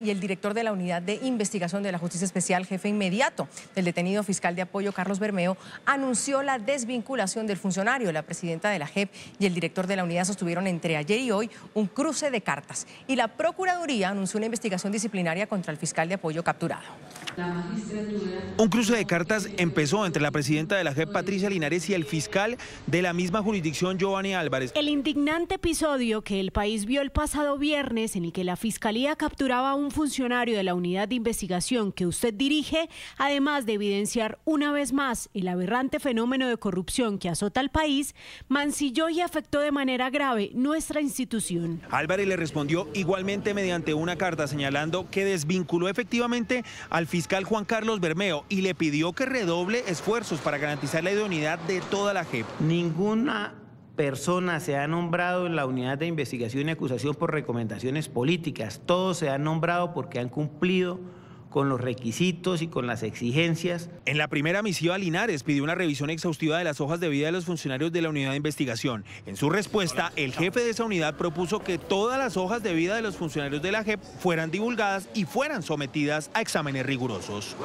y el director de la Unidad de Investigación de la Justicia Especial, jefe inmediato del detenido fiscal de apoyo, Carlos Bermeo, anunció la desvinculación del funcionario. La presidenta de la JEP y el director de la unidad sostuvieron entre ayer y hoy un cruce de cartas. Y la Procuraduría anunció una investigación disciplinaria contra el fiscal de apoyo capturado. Un cruce de cartas empezó entre la presidenta de la JEP, Patricia Linares, y el fiscal de la misma jurisdicción, Giovanni Álvarez. El indignante episodio que el país vio el pasado viernes, en el que la fiscalía capturaba a un funcionario de la unidad de investigación que usted dirige, además de evidenciar una vez más el aberrante fenómeno de corrupción que azota al país, mancilló y afectó de manera grave nuestra institución. Álvarez le respondió igualmente mediante una carta señalando que desvinculó efectivamente al fiscal Juan Carlos Bermeo y le pidió que redoble esfuerzos para garantizar la idoneidad de toda la JEP. Ninguna persona se ha nombrado en la unidad de investigación y acusación por recomendaciones políticas. Todos se han nombrado porque han cumplido con los requisitos y con las exigencias. En la primera misiva, Linares pidió una revisión exhaustiva de las hojas de vida de los funcionarios de la unidad de investigación. En su respuesta, el jefe de esa unidad propuso que todas las hojas de vida de los funcionarios de la JEP fueran divulgadas y fueran sometidas a exámenes rigurosos.